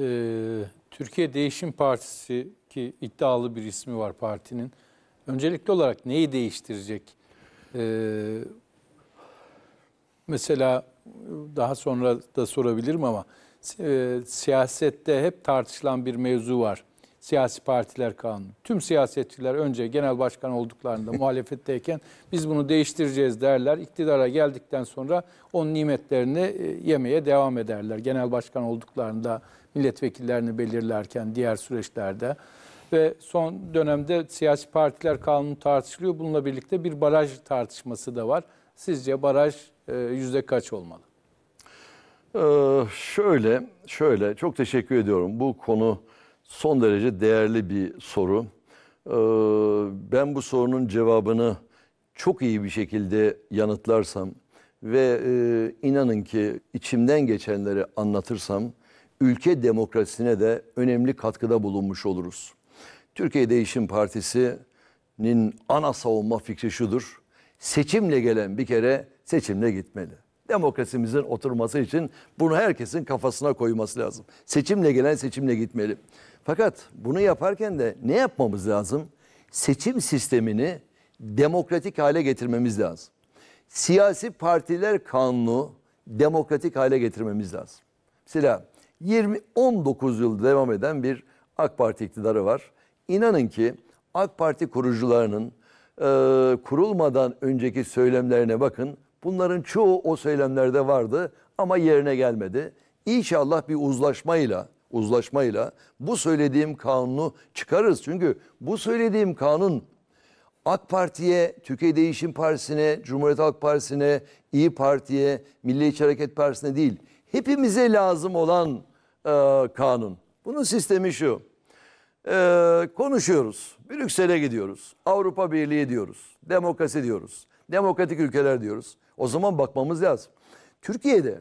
e, Türkiye Değişim Partisi ki iddialı bir ismi var partinin. Öncelikli olarak neyi değiştirecek? E, mesela daha sonra da sorabilirim ama e, siyasette hep tartışılan bir mevzu var siyasi partiler kanunu. Tüm siyasetçiler önce genel başkan olduklarında muhalefetteyken biz bunu değiştireceğiz derler. İktidara geldikten sonra onun nimetlerini e, yemeye devam ederler. Genel başkan olduklarında milletvekillerini belirlerken diğer süreçlerde ve son dönemde siyasi partiler kanunu tartışılıyor. Bununla birlikte bir baraj tartışması da var. Sizce baraj e, yüzde kaç olmalı? Ee, şöyle, şöyle çok teşekkür ediyorum. Bu konu son derece değerli bir soru. Ee, ben bu sorunun cevabını çok iyi bir şekilde yanıtlarsam ve e, inanın ki içimden geçenleri anlatırsam ülke demokrasisine de önemli katkıda bulunmuş oluruz. Türkiye Değişim Partisi'nin ana savunma fikri şudur. Seçimle gelen bir kere seçimle gitmeli. Demokrasimizin oturması için bunu herkesin kafasına koyması lazım. Seçimle gelen seçimle gitmeli. Fakat bunu yaparken de ne yapmamız lazım? Seçim sistemini demokratik hale getirmemiz lazım. Siyasi partiler kanunu demokratik hale getirmemiz lazım. Mesela 20 19 yıl devam eden bir AK Parti iktidarı var. İnanın ki AK Parti kurucularının e, kurulmadan önceki söylemlerine bakın. Bunların çoğu o söylemlerde vardı ama yerine gelmedi. İnşallah bir uzlaşmayla uzlaşmayla bu söylediğim kanunu çıkarırız. Çünkü bu söylediğim kanun AK Parti'ye, Türkiye Değişim Partisi'ne, Cumhuriyet Halk Partisi'ne, İyi Parti'ye, Milliyetçi Hareket Partisi'ne değil. Hepimize lazım olan e, kanun. Bunun sistemi şu. E, konuşuyoruz. Brüksel'e gidiyoruz. Avrupa Birliği diyoruz. Demokrasi diyoruz. Demokratik ülkeler diyoruz. O zaman bakmamız lazım. Türkiye'de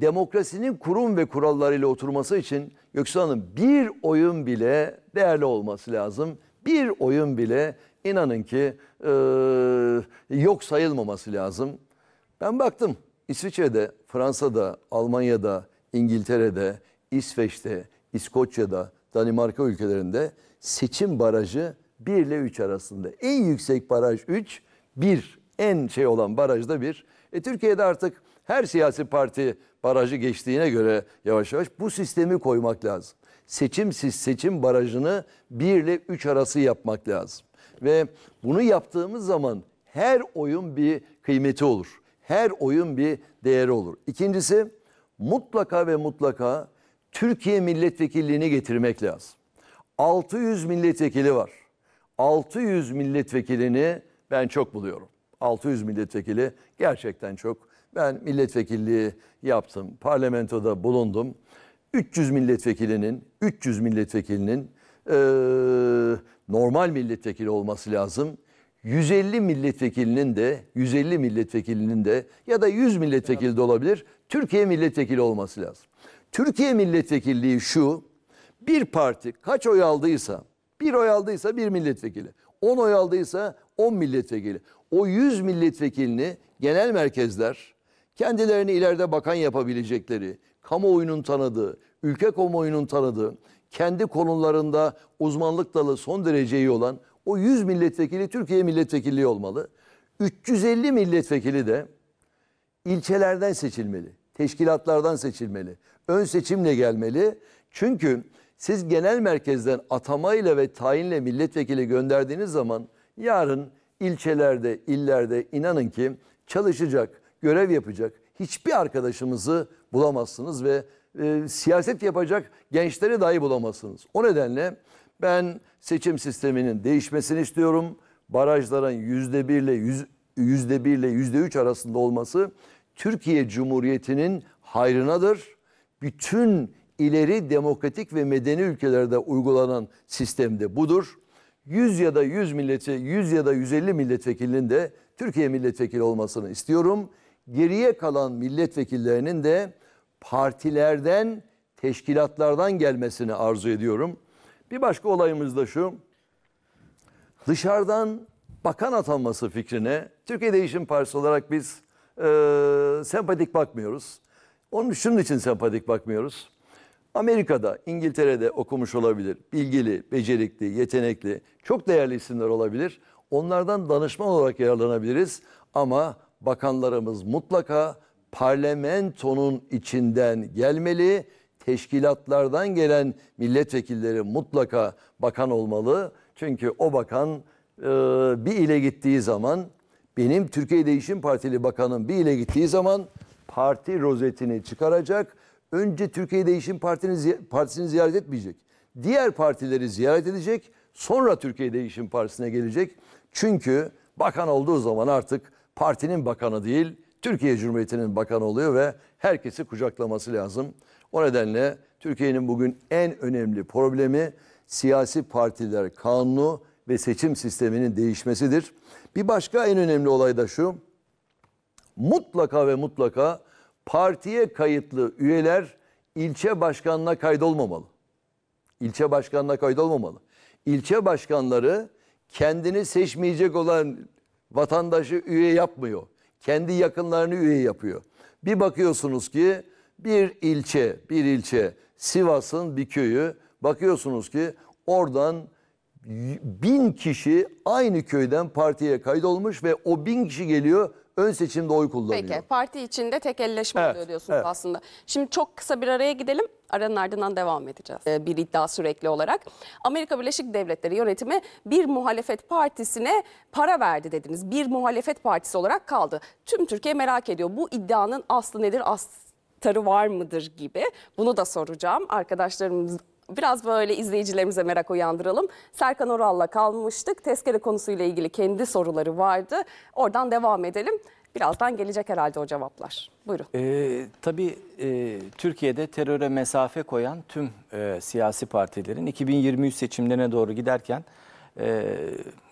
demokrasinin kurum ve kurallarıyla oturması için Göksu Hanım bir oyun bile değerli olması lazım. Bir oyun bile inanın ki e, yok sayılmaması lazım. Ben baktım İsviçre'de, Fransa'da, Almanya'da, İngiltere'de, İsveç'te, İskoçya'da, Danimarka ülkelerinde seçim barajı 1 ile 3 arasında. En yüksek baraj 3, 1 en şey olan barajda 1. E, Türkiye'de artık her siyasi parti barajı geçtiğine göre yavaş yavaş bu sistemi koymak lazım. Seçim seçim barajını 1 ile 3 arası yapmak lazım. Ve bunu yaptığımız zaman her oyun bir kıymeti olur. Her oyun bir değeri olur. İkincisi mutlaka ve mutlaka Türkiye milletvekilliğini getirmek lazım. 600 milletvekili var. 600 milletvekilini ben çok buluyorum. 600 milletvekili gerçekten çok. Ben milletvekilliği yaptım, parlamentoda bulundum. 300 milletvekilinin, 300 milletvekilinin e, normal milletvekili olması lazım. 150 milletvekilinin de 150 milletvekilinin de ya da 100 milletvekili de olabilir. Türkiye milletvekili olması lazım. Türkiye milletvekilliği şu. Bir parti kaç oy aldıysa, bir oy aldıysa bir milletvekili. 10 oy aldıysa 10 milletvekili. O 100 milletvekilini genel merkezler, kendilerini ileride bakan yapabilecekleri, kamuoyunun tanıdığı, ülke kamuoyunun tanıdığı, kendi konularında uzmanlık dalı son derece iyi olan o 100 milletvekili Türkiye milletvekilliği olmalı. 350 milletvekili de ilçelerden seçilmeli, teşkilatlardan seçilmeli, ön seçimle gelmeli. Çünkü siz genel merkezden atamayla ve tayinle milletvekili gönderdiğiniz zaman yarın ilçelerde, illerde inanın ki çalışacak, görev yapacak hiçbir arkadaşımızı bulamazsınız ve e, siyaset yapacak gençleri dahi bulamazsınız. O nedenle ben seçim sisteminin değişmesini istiyorum. Barajların yüzde birle yüzde birle yüzde üç arasında olması Türkiye Cumhuriyeti'nin hayrınadır. Bütün ileri demokratik ve medeni ülkelerde uygulanan sistemde budur. 100 ya da 100 milleti, 100 ya da 150 milletvekilinin de Türkiye milletvekili olmasını istiyorum geriye kalan milletvekillerinin de partilerden, teşkilatlardan gelmesini arzu ediyorum. Bir başka olayımız da şu. Dışarıdan bakan atanması fikrine Türkiye Değişim Partisi olarak biz e, sempatik bakmıyoruz. Onun şunun için sempatik bakmıyoruz. Amerika'da, İngiltere'de okumuş olabilir, bilgili, becerikli, yetenekli, çok değerli isimler olabilir. Onlardan danışman olarak yararlanabiliriz ama bakanlarımız mutlaka parlamentonun içinden gelmeli. Teşkilatlardan gelen milletvekilleri mutlaka bakan olmalı. Çünkü o bakan e, bir ile gittiği zaman benim Türkiye Değişim Partili bakanım bir ile gittiği zaman parti rozetini çıkaracak. Önce Türkiye Değişim Partisi'ni, partisini ziyaret etmeyecek. Diğer partileri ziyaret edecek. Sonra Türkiye Değişim Partisi'ne gelecek. Çünkü bakan olduğu zaman artık partinin bakanı değil, Türkiye Cumhuriyeti'nin bakanı oluyor ve herkesi kucaklaması lazım. O nedenle Türkiye'nin bugün en önemli problemi siyasi partiler kanunu ve seçim sisteminin değişmesidir. Bir başka en önemli olay da şu. Mutlaka ve mutlaka partiye kayıtlı üyeler ilçe başkanına kaydolmamalı. İlçe başkanına kaydolmamalı. İlçe başkanları kendini seçmeyecek olan vatandaşı üye yapmıyor. Kendi yakınlarını üye yapıyor. Bir bakıyorsunuz ki bir ilçe, bir ilçe Sivas'ın bir köyü bakıyorsunuz ki oradan bin kişi aynı köyden partiye kaydolmuş ve o bin kişi geliyor ön seçimde oy kullanıyor. Peki parti içinde tek elleşme evet, oluyor diyorsunuz evet. aslında. Şimdi çok kısa bir araya gidelim. Aranın ardından devam edeceğiz. E, bir iddia sürekli olarak. Amerika Birleşik Devletleri yönetimi bir muhalefet partisine para verdi dediniz. Bir muhalefet partisi olarak kaldı. Tüm Türkiye merak ediyor. Bu iddianın aslı nedir? Aslı tarı var mıdır gibi. Bunu da soracağım. Arkadaşlarımız biraz böyle izleyicilerimize merak uyandıralım. Serkan Oral'la kalmıştık. Tezkere konusuyla ilgili kendi soruları vardı. Oradan devam edelim. Birazdan gelecek herhalde o cevaplar. Buyurun. Ee, tabii e, Türkiye'de teröre mesafe koyan tüm e, siyasi partilerin 2023 seçimlerine doğru giderken e,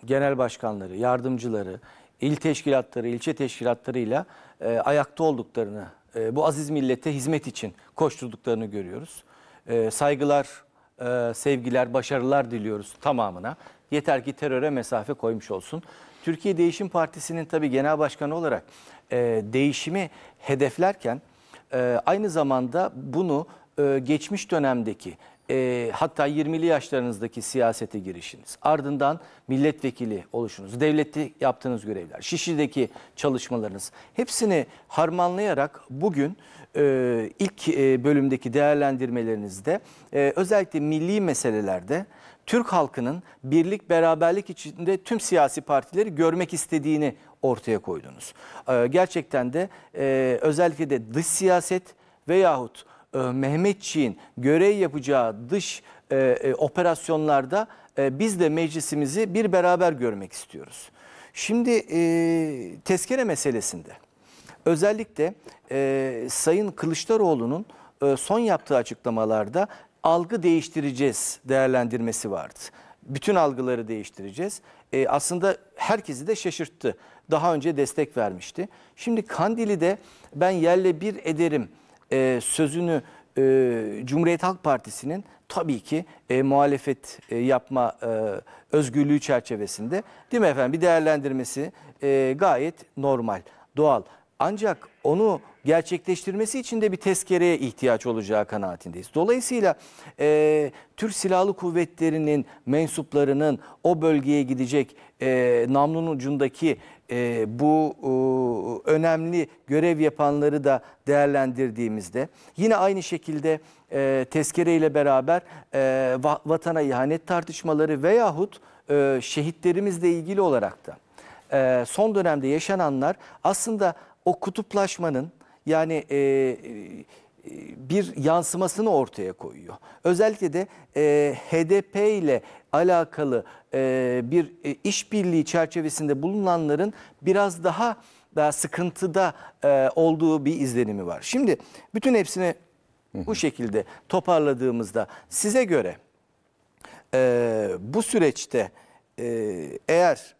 genel başkanları, yardımcıları, il teşkilatları, ilçe teşkilatlarıyla e, ayakta olduklarını, e, bu aziz millete hizmet için koşturduklarını görüyoruz e, saygılar, e, sevgiler, başarılar diliyoruz tamamına. Yeter ki teröre mesafe koymuş olsun. Türkiye Değişim Partisi'nin tabii genel başkanı olarak e, değişimi hedeflerken e, aynı zamanda bunu e, geçmiş dönemdeki e, hatta 20'li yaşlarınızdaki siyasete girişiniz, ardından milletvekili oluşunuz, devlette yaptığınız görevler, Şişli'deki çalışmalarınız hepsini harmanlayarak bugün e, ilk e, bölümdeki değerlendirmelerinizde e, özellikle milli meselelerde Türk halkının birlik beraberlik içinde tüm siyasi partileri görmek istediğini ortaya koydunuz. E, gerçekten de e, özellikle de dış siyaset veyahut e, Mehmetçiğin görev yapacağı dış e, e, operasyonlarda biz de meclisimizi bir beraber görmek istiyoruz. Şimdi e, tezkere meselesinde özellikle Sayın Kılıçdaroğlu'nun son yaptığı açıklamalarda algı değiştireceğiz değerlendirmesi vardı. Bütün algıları değiştireceğiz. aslında herkesi de şaşırttı. Daha önce destek vermişti. Şimdi Kandili'de ben yerle bir ederim e, sözünü e, Cumhuriyet Halk Partisi'nin tabii ki e, muhalefet e, yapma e, özgürlüğü çerçevesinde değil mi efendim bir değerlendirmesi e, gayet normal, doğal. Ancak onu gerçekleştirmesi için de bir tezkereye ihtiyaç olacağı kanaatindeyiz. Dolayısıyla e, Türk Silahlı Kuvvetleri'nin mensuplarının o bölgeye gidecek e, namlunun ucundaki e, bu e, önemli görev yapanları da değerlendirdiğimizde yine aynı şekilde e, tezkere ile beraber e, vatana ihanet tartışmaları veyahut e, şehitlerimizle ilgili olarak da e, son dönemde yaşananlar aslında o kutuplaşmanın yani e, e, bir yansımasını ortaya koyuyor. Özellikle de e, HDP ile alakalı e, bir e, işbirliği çerçevesinde bulunanların biraz daha daha sıkıntıda e, olduğu bir izlenimi var. Şimdi bütün hepsini bu şekilde toparladığımızda size göre e, bu süreçte e, eğer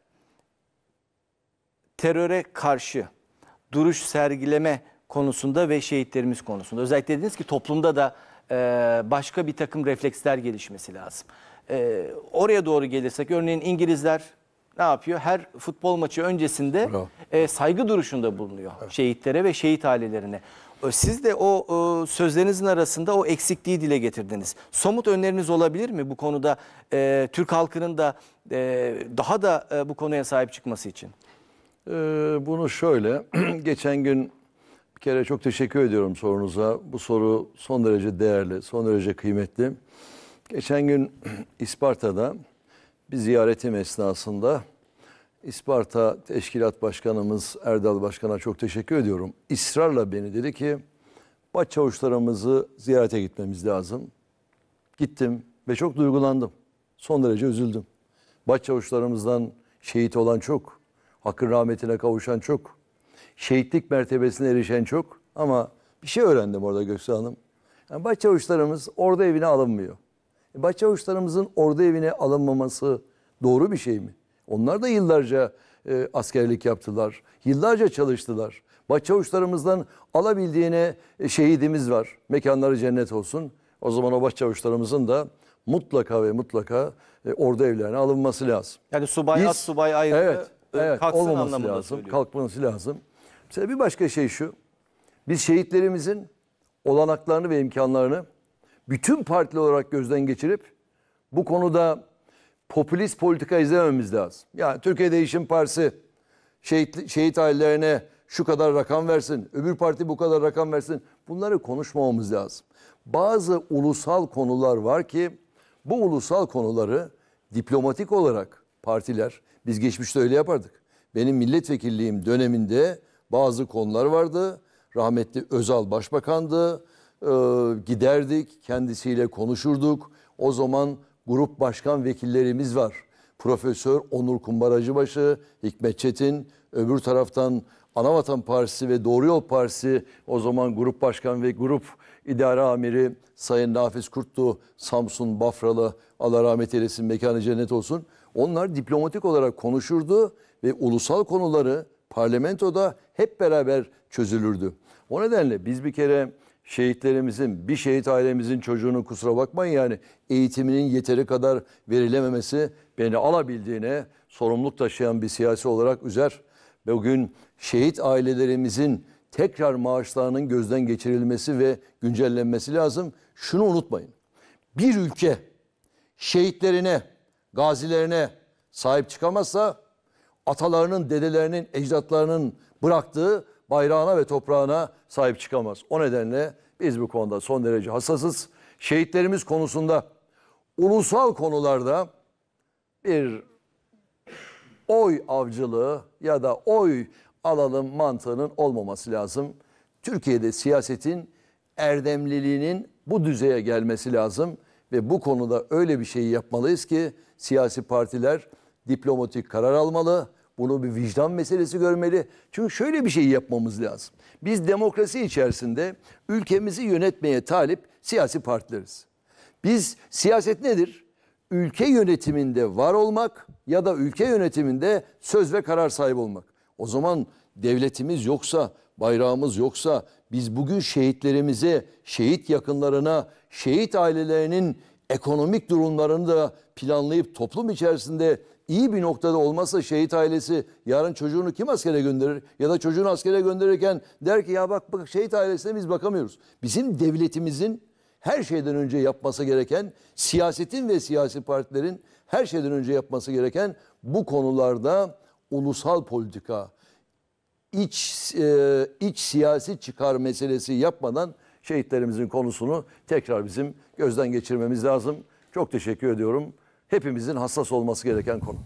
teröre karşı duruş sergileme konusunda ve şehitlerimiz konusunda. Özellikle dediniz ki toplumda da e, başka bir takım refleksler gelişmesi lazım. E, oraya doğru gelirsek örneğin İngilizler ne yapıyor? Her futbol maçı öncesinde e, saygı duruşunda bulunuyor evet. şehitlere ve şehit ailelerine. E, siz de o e, sözlerinizin arasında o eksikliği dile getirdiniz. Somut önleriniz olabilir mi bu konuda e, Türk halkının da e, daha da e, bu konuya sahip çıkması için? Ee, bunu şöyle geçen gün bir kere çok teşekkür ediyorum sorunuza. Bu soru son derece değerli, son derece kıymetli. Geçen gün İsparta'da bir ziyaretim esnasında İsparta Teşkilat Başkanımız Erdal Başkan'a çok teşekkür ediyorum. İsrarla beni dedi ki başçavuşlarımızı ziyarete gitmemiz lazım. Gittim ve çok duygulandım. Son derece üzüldüm. Başçavuşlarımızdan şehit olan çok, hakkın rahmetine kavuşan çok şehitlik mertebesine erişen çok ama bir şey öğrendim orada Göksu Hanım. Yani başçavuşlarımız orada evine alınmıyor. E, başçavuşlarımızın orada evine alınmaması doğru bir şey mi? Onlar da yıllarca e, askerlik yaptılar. Yıllarca çalıştılar. Başçavuşlarımızdan alabildiğine e, şehidimiz var. Mekanları cennet olsun. O zaman o başçavuşlarımızın da mutlaka ve mutlaka e, orada evlerine alınması lazım. Yani subay Biz, as subay ayrı evet, e, evet, kalksın olmaması lazım. Söylüyor. Kalkması lazım. Mesela bir başka şey şu. Biz şehitlerimizin olanaklarını ve imkanlarını bütün partili olarak gözden geçirip bu konuda popülist politika izlememiz lazım. Yani Türkiye Değişim Partisi şehit, şehit ailelerine şu kadar rakam versin, öbür parti bu kadar rakam versin. Bunları konuşmamamız lazım. Bazı ulusal konular var ki bu ulusal konuları diplomatik olarak partiler, biz geçmişte öyle yapardık. Benim milletvekilliğim döneminde bazı konular vardı. Rahmetli Özal başbakandı. Ee, giderdik, kendisiyle konuşurduk. O zaman grup başkan vekillerimiz var. Profesör Onur Kumbaracıbaşı, Hikmet Çetin, öbür taraftan Anavatan Partisi ve Doğru Yol Partisi o zaman grup başkan ve grup idare amiri Sayın Nafiz Kurtlu, Samsun Bafralı, Allah rahmet eylesin, mekanı cennet olsun. Onlar diplomatik olarak konuşurdu ve ulusal konuları parlamentoda hep beraber çözülürdü. O nedenle biz bir kere şehitlerimizin, bir şehit ailemizin çocuğunun kusura bakmayın yani eğitiminin yeteri kadar verilememesi beni alabildiğine sorumluluk taşıyan bir siyasi olarak üzer. Ve bugün şehit ailelerimizin tekrar maaşlarının gözden geçirilmesi ve güncellenmesi lazım. Şunu unutmayın. Bir ülke şehitlerine, gazilerine sahip çıkamazsa atalarının, dedelerinin, ecdatlarının bıraktığı bayrağına ve toprağına sahip çıkamaz. O nedenle biz bu konuda son derece hassasız. Şehitlerimiz konusunda ulusal konularda bir oy avcılığı ya da oy alalım mantığının olmaması lazım. Türkiye'de siyasetin erdemliliğinin bu düzeye gelmesi lazım ve bu konuda öyle bir şey yapmalıyız ki siyasi partiler diplomatik karar almalı. Bunu bir vicdan meselesi görmeli. Çünkü şöyle bir şey yapmamız lazım. Biz demokrasi içerisinde ülkemizi yönetmeye talip siyasi partileriz. Biz siyaset nedir? Ülke yönetiminde var olmak ya da ülke yönetiminde söz ve karar sahibi olmak. O zaman devletimiz yoksa, bayrağımız yoksa biz bugün şehitlerimize, şehit yakınlarına, şehit ailelerinin ekonomik durumlarını da planlayıp toplum içerisinde iyi bir noktada olmazsa şehit ailesi yarın çocuğunu kim askere gönderir? Ya da çocuğunu askere gönderirken der ki ya bak, bak şehit ailesine biz bakamıyoruz. Bizim devletimizin her şeyden önce yapması gereken siyasetin ve siyasi partilerin her şeyden önce yapması gereken bu konularda ulusal politika, iç e, iç siyasi çıkar meselesi yapmadan şehitlerimizin konusunu tekrar bizim gözden geçirmemiz lazım. Çok teşekkür ediyorum hepimizin hassas olması gereken konu.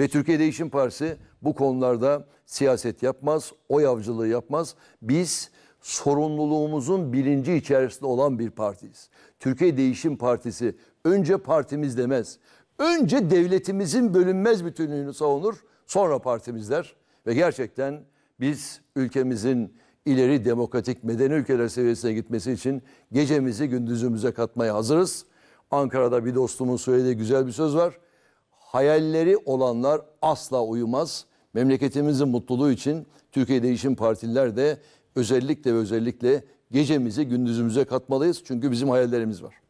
Ve Türkiye Değişim Partisi bu konularda siyaset yapmaz, oy avcılığı yapmaz. Biz sorumluluğumuzun bilinci içerisinde olan bir partiyiz. Türkiye Değişim Partisi önce partimiz demez. Önce devletimizin bölünmez bütünlüğünü savunur, sonra partimiz der. Ve gerçekten biz ülkemizin ileri demokratik medeni ülkeler seviyesine gitmesi için gecemizi gündüzümüze katmaya hazırız. Ankara'da bir dostumun söylediği güzel bir söz var. Hayalleri olanlar asla uyumaz. Memleketimizin mutluluğu için Türkiye Değişim Partililer de özellikle ve özellikle gecemizi gündüzümüze katmalıyız. Çünkü bizim hayallerimiz var.